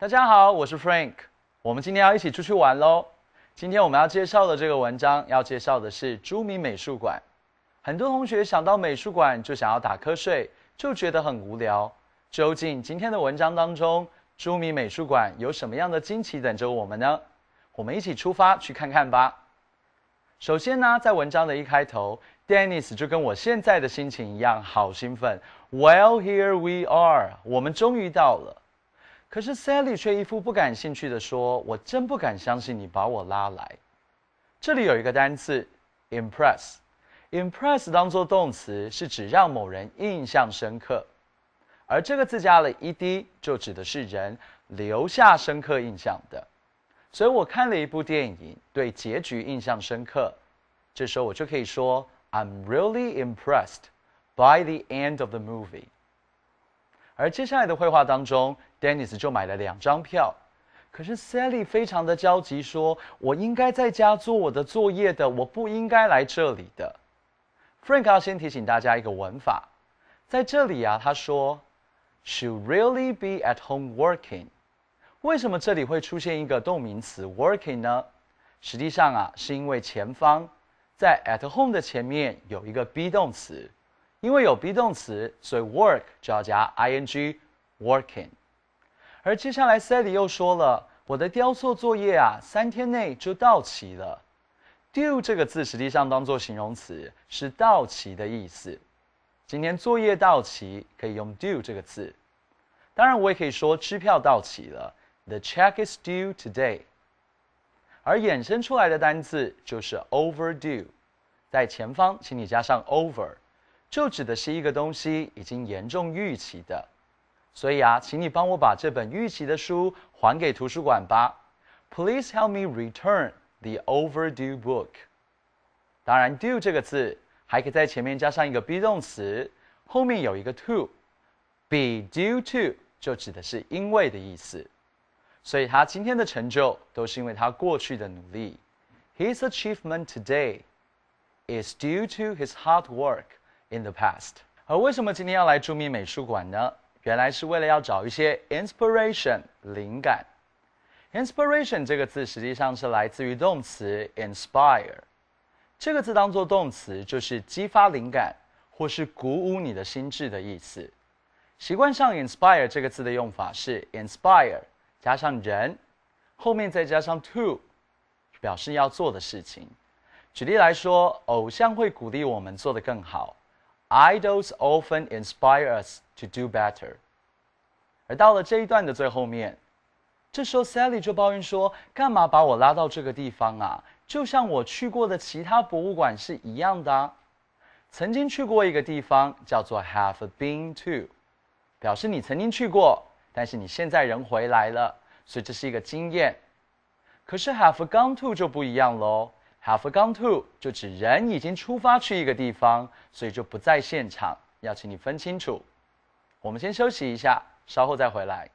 大家好，我是 Frank。我们今天要一起出去玩喽！今天我们要介绍的这个文章，要介绍的是朱米美术馆。很多同学想到美术馆就想要打瞌睡，就觉得很无聊。究竟今天的文章当中，朱米美术馆有什么样的惊奇等着我们呢？我们一起出发去看看吧。首先呢，在文章的一开头，Dennis 就跟我现在的心情一样，好兴奋。Well, here we are，我们终于到了。可是 Sally 却一副不感兴趣的说：“我真不敢相信你把我拉来。”这里有一个单词，impress。impress 当做动词是指让某人印象深刻，而这个字加了 ed 就指的是人留下深刻印象的。所以我看了一部电影，对结局印象深刻，这时候我就可以说：“I'm really impressed by the end of the movie。”而接下来的绘画当中，Denis 就买了两张票，可是 Sally 非常的焦急，说：“我应该在家做我的作业的，我不应该来这里的。”Frank 要先提醒大家一个文法，在这里啊，他说：“She really be at home working。”为什么这里会出现一个动名词 working 呢？实际上啊，是因为前方在 at home 的前面有一个 be 动词。因为有 be 动词，所以 work 就要加 ing，working。而接下来 Sally 又说了：“我的雕塑作业啊，三天内就到期了。”due 这个字实际上当做形容词，是到期的意思。今天作业到期，可以用 due 这个字。当然，我也可以说支票到期了：“The check is due today。”而衍生出来的单词就是 overdue，在前方，请你加上 over。就指的是一个东西已经严重逾期的，所以啊，请你帮我把这本逾期的书还给图书馆吧。Please help me return the overdue book。当然，due 这个字还可以在前面加上一个 be 动词，后面有一个 to，be due to 就指的是因为的意思。所以他今天的成就都是因为他过去的努力。His achievement today is due to his hard work. In the past，而为什么今天要来著名美术馆呢？原来是为了要找一些 inspiration 灵感。Inspiration 这个字实际上是来自于动词 inspire，这个字当做动词就是激发灵感或是鼓舞你的心智的意思。习惯上 inspire 这个字的用法是 inspire 加上人，后面再加上 to，表示要做的事情。举例来说，偶像会鼓励我们做得更好。Idols often inspire us to do better。而到了这一段的最后面，这时候 Sally 就抱怨说：“干嘛把我拉到这个地方啊？就像我去过的其他博物馆是一样的。曾经去过一个地方叫做 ‘have been to’，表示你曾经去过，但是你现在人回来了，所以这是一个经验。可是 ‘have gone to’ 就不一样喽。” Have gone to 就指人已经出发去一个地方，所以就不在现场。要请你分清楚。我们先休息一下，稍后再回来。